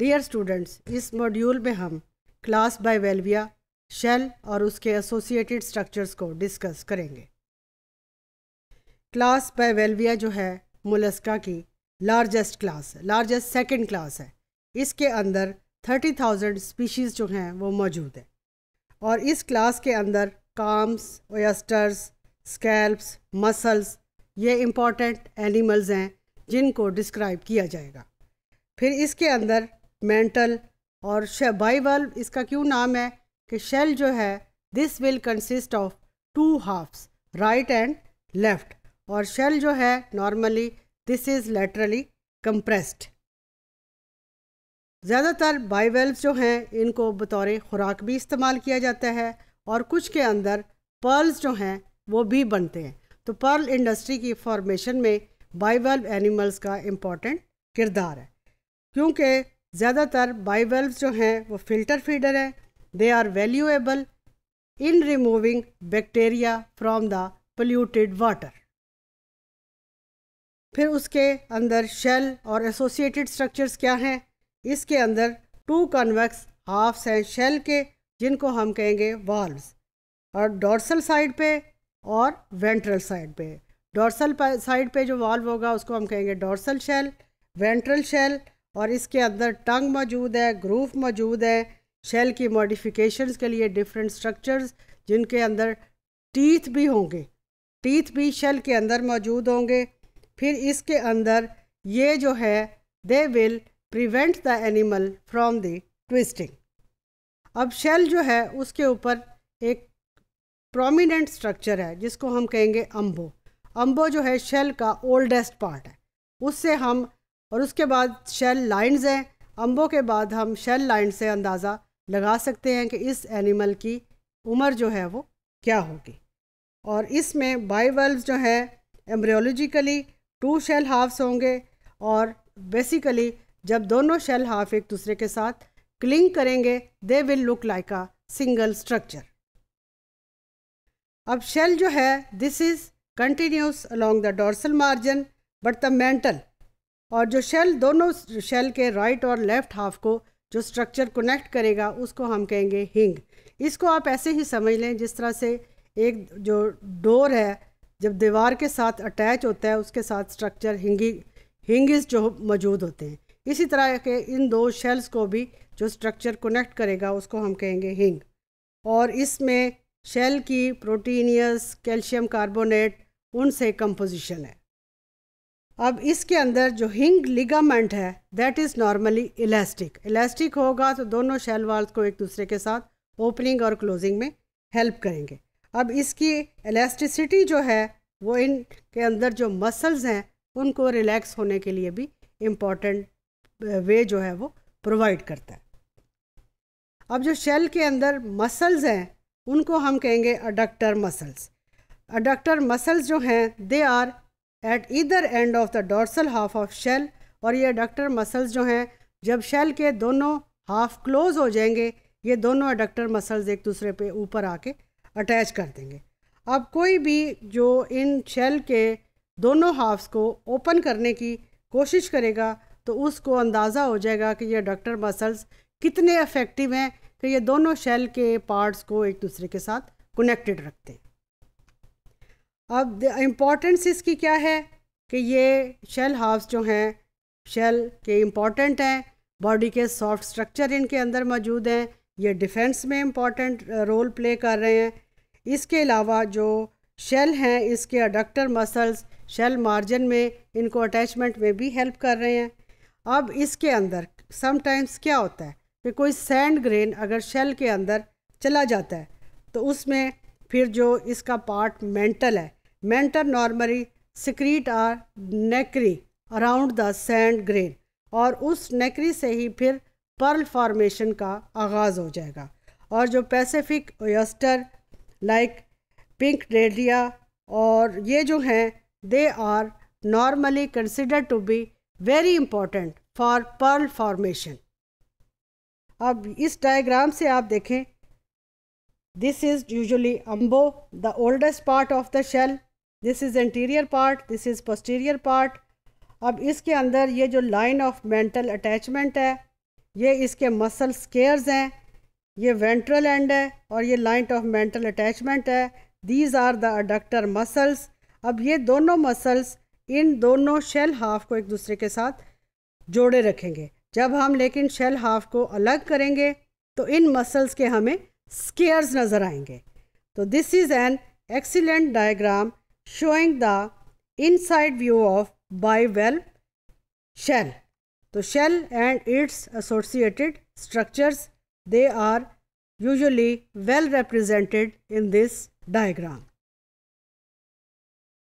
Dear students इस module में हम क्लास बाय वेलविया शेल और उसके एसोसिएटेड स्ट्रक्चर्स को डिस्कस करेंगे क्लास बाय वेलविया जो है मुलस्का की largest class largest second class है इसके अंदर 30,000 स्पीशीज़ जो हैं वो मौजूद है और इस क्लास के अंदर काम्स ओयस्टर्स स्कैल्प्स मसल्स ये इम्पॉर्टेंट एनिमल्स हैं जिनको डिस्क्राइब किया जाएगा फिर इसके अंदर मेंटल और बाइबल इसका क्यों नाम है कि शेल जो है this will consist of two halves right and left और शेल जो है normally this is laterally compressed ज़्यादातर बाइवेल्स जो हैं इनको बतौर खुराक भी इस्तेमाल किया जाता है और कुछ के अंदर पर्ल्स जो हैं वो भी बनते हैं तो पर्ल इंडस्ट्री की फॉर्मेशन में बाइवेल्व एनिमल्स का इम्पॉर्टेंट किरदार है क्योंकि ज़्यादातर बाईवेल्व जो हैं वो फिल्टर फीडर हैं they are valuable in removing bacteria from the polluted water फिर उसके अंदर शेल और एसोसिएटेड स्ट्रक्चर्स क्या हैं इसके अंदर टू कन्वेक्स हाफ्स हैं शेल के जिनको हम कहेंगे वाल्व्स और डॉर्सल साइड पे और वेंट्रल साइड पे डॉर्सल साइड पे जो वाल्व होगा उसको हम कहेंगे डॉर्सल शेल वेंट्रल शेल और इसके अंदर टंग मौजूद है ग्रूफ मौजूद है शेल की मॉडिफिकेशन के लिए डिफरेंट स्ट्रक्चर्स जिनके अंदर टीथ भी होंगे टीथ भी शेल के अंदर मौजूद होंगे फिर इसके अंदर ये जो है they will prevent the animal from the twisting अब शेल जो है उसके ऊपर एक प्रोमिनेंट स्ट्रक्चर है जिसको हम कहेंगे अम्बो अम्बो जो है शेल का ओल्डेस्ट पार्ट है उससे हम और उसके बाद शेल लाइंस हैं अम्बों के बाद हम शेल लाइन से अंदाज़ा लगा सकते हैं कि इस एनिमल की उम्र जो है वो क्या होगी और इसमें बाईवल्व जो है एम्ब्रियोलॉजिकली टू शेल हाफ्स होंगे और बेसिकली जब दोनों शेल हाफ एक दूसरे के साथ क्लिंग करेंगे they will look like a single structure अब शेल जो है this is continuous along the dorsal margin but the mantle और जो शेल दोनों शेल के राइट और लेफ्ट हाफ को जो स्ट्रक्चर कनेक्ट करेगा उसको हम कहेंगे हिंग इसको आप ऐसे ही समझ लें जिस तरह से एक जो डोर है जब दीवार के साथ अटैच होता है उसके साथ स्ट्रक्चर हिंगी हिंगज जो मौजूद होते हैं इसी तरह के इन दो शेल्स को भी जो स्ट्रक्चर कनेक्ट करेगा उसको हम कहेंगे हिंग और इसमें शेल की प्रोटीनियस कैल्शियम कार्बोनेट उनसे कंपोजिशन है अब इसके अंदर जो हिंग लिगामेंट है that is normally elastic elastic होगा तो दोनों शेल वाल्स को एक दूसरे के साथ ओपनिंग और क्लोजिंग में हेल्प करेंगे अब इसकी इलास्टिसिटी जो है वो इन के अंदर जो मसल्स हैं उनको रिलैक्स होने के लिए भी इम्पॉर्टेंट वे जो है वो प्रोवाइड करता है अब जो शेल के अंदर मसल्स हैं उनको हम कहेंगे अडक्टर मसल्स अडक्टर मसल्स जो हैं दे आर एट इधर end of the dorsal half of shell और ये एडक्टर मसल्स जो हैं जब शेल के दोनों हाफ क्लोज हो जाएंगे ये दोनों अडक्टर मसल्स एक दूसरे पे ऊपर आके अटैच कर देंगे अब कोई भी जो इन शेल के दोनों हाफ्स को ओपन करने की कोशिश करेगा तो उसको अंदाज़ा हो जाएगा कि ये डॉक्टर मसल्स कितने अफेक्टिव हैं कि ये दोनों शेल के पार्ट्स को एक दूसरे के साथ कनेक्टेड रखते हैं अब इम्पॉर्टेंस इसकी क्या है कि ये शेल हाफ्स जो हैं शेल के इम्पॉर्टेंट हैं बॉडी के सॉफ्ट स्ट्रक्चर इनके अंदर मौजूद हैं ये डिफेंस में इम्पॉर्टेंट रोल प्ले कर रहे हैं इसके अलावा जो शेल हैं इसके अडक्टर मसल्स शेल मार्जिन में इनको अटैचमेंट में भी हेल्प कर रहे हैं अब इसके अंदर समटाइम्स क्या होता है कि कोई सैंड ग्रेन अगर शेल के अंदर चला जाता है तो उसमें फिर जो इसका पार्ट मेंटल है mentor normally secrete are nacre around the sand grain और उस नेकरी से ही फिर पर्ल फॉर्मेशन का आगाज़ हो जाएगा और जो Pacific oyster like pinctada और ये जो हैं they are normally consider to be very important for pearl formation अब इस डायग्राम से आप देखें this is usually umbo the oldest part of the shell this is anterior part this is posterior part अब इसके अंदर ये जो लाइन ऑफ मेंटल अटैचमेंट है ये इसके मसल स्केयर्स हैं ये वेंट्रल एंड है और ये लाइन ऑफ मेंटल अटैचमेंट है these are the adductor muscles अब ये दोनों मसल्स इन दोनों शेल हाफ को एक दूसरे के साथ जोड़े रखेंगे जब हम लेकिन शेल हाफ को अलग करेंगे तो इन मसल्स के हमें स्केयर्स नज़र आएंगे तो this is an excellent diagram showing the inside view of bivalve shell. So shell and its associated structures they are usually well represented in this diagram.